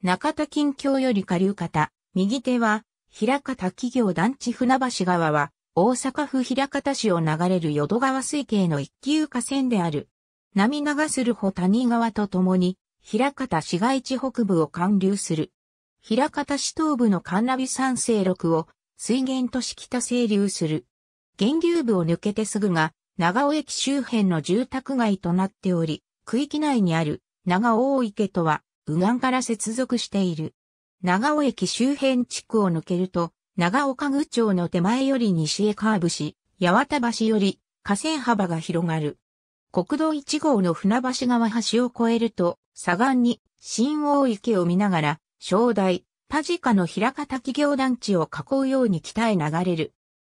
中田近況より下流方、右手は、平方企業団地船橋川は、大阪府平方市を流れる淀川水系の一級河川である。波流する穂谷川とともに、平方市街地北部を貫流する。平方市東部の神奈美山西麓を水源とし北清流する。源流部を抜けてすぐが、長尾駅周辺の住宅街となっており、区域内にある長尾池とは右岸から接続している。長尾駅周辺地区を抜けると、長岡具町の手前より西へカーブし、八幡橋より河川幅が広がる。国道1号の船橋川橋を越えると、左岸に新大池を見ながら、正代、田地下の平方企業団地を囲うように北へ流れる。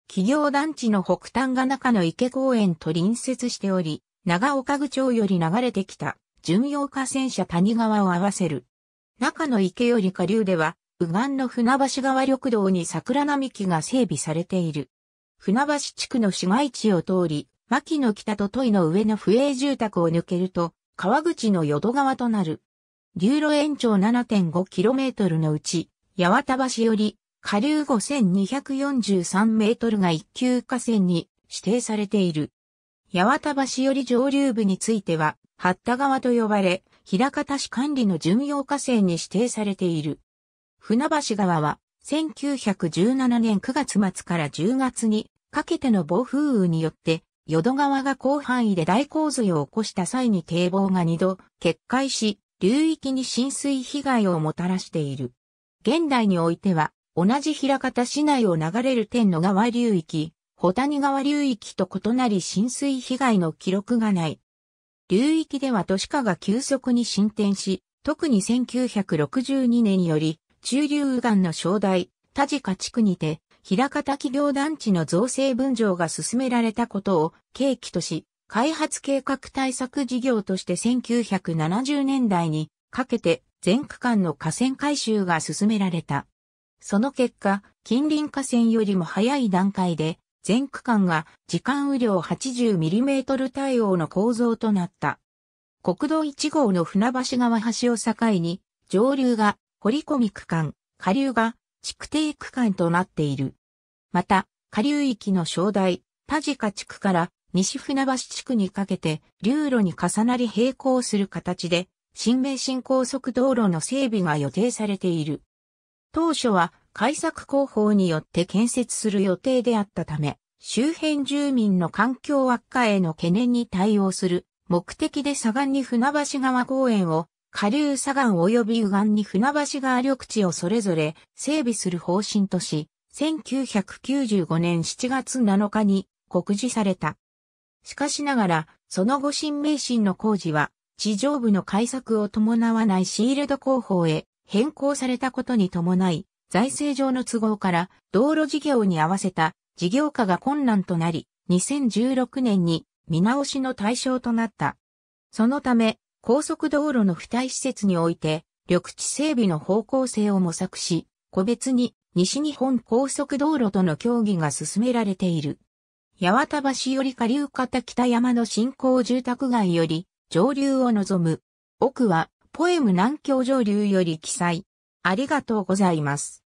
企業団地の北端が中の池公園と隣接しており、長岡具町より流れてきた巡洋河川車谷川を合わせる。中の池より下流では、右岸の船橋川緑道に桜並木が整備されている。船橋地区の市街地を通り、牧の北と都井の上の不営住宅を抜けると、川口の淀川となる。流路延長 7.5km のうち、八幡橋より、下流 5243m が一級河川に指定されている。八幡橋より上流部については、八田川と呼ばれ、平方市管理の巡洋河川に指定されている。船橋川は、1917年9月末から10月にかけての暴風雨によって、淀川が広範囲で大洪水を起こした際に堤防が2度決壊し、流域に浸水被害をもたらしている。現代においては、同じ平方市内を流れる天の川流域、タ谷川流域と異なり浸水被害の記録がない。流域では都市化が急速に進展し、特に1962年より、中流右岸の正代、田地下地区にて、平方企業団地の造成分譲が進められたことを契機とし、開発計画対策事業として1970年代にかけて全区間の河川改修が進められた。その結果、近隣河川よりも早い段階で全区間が時間雨量 80mm 対応の構造となった。国道1号の船橋川橋を境に、上流が堀込区間、下流が築堤区間となっている。また、下流域の正台、田地下地区から西船橋地区にかけて流路に重なり並行する形で、新名神高速道路の整備が予定されている。当初は開削工法によって建設する予定であったため、周辺住民の環境悪化への懸念に対応する目的で左岸に船橋川公園を、下流左岸及び右岸に船橋川緑地をそれぞれ整備する方針とし、1995年7月7日に告示された。しかしながら、その後新名神の工事は、地上部の改作を伴わないシールド工法へ変更されたことに伴い、財政上の都合から道路事業に合わせた事業化が困難となり、2016年に見直しの対象となった。そのため、高速道路の付帯施設において、緑地整備の方向性を模索し、個別に西日本高速道路との協議が進められている。八幡橋より下流方北山の新興住宅街より上流を望む。奥はポエム南京上流より記載。ありがとうございます。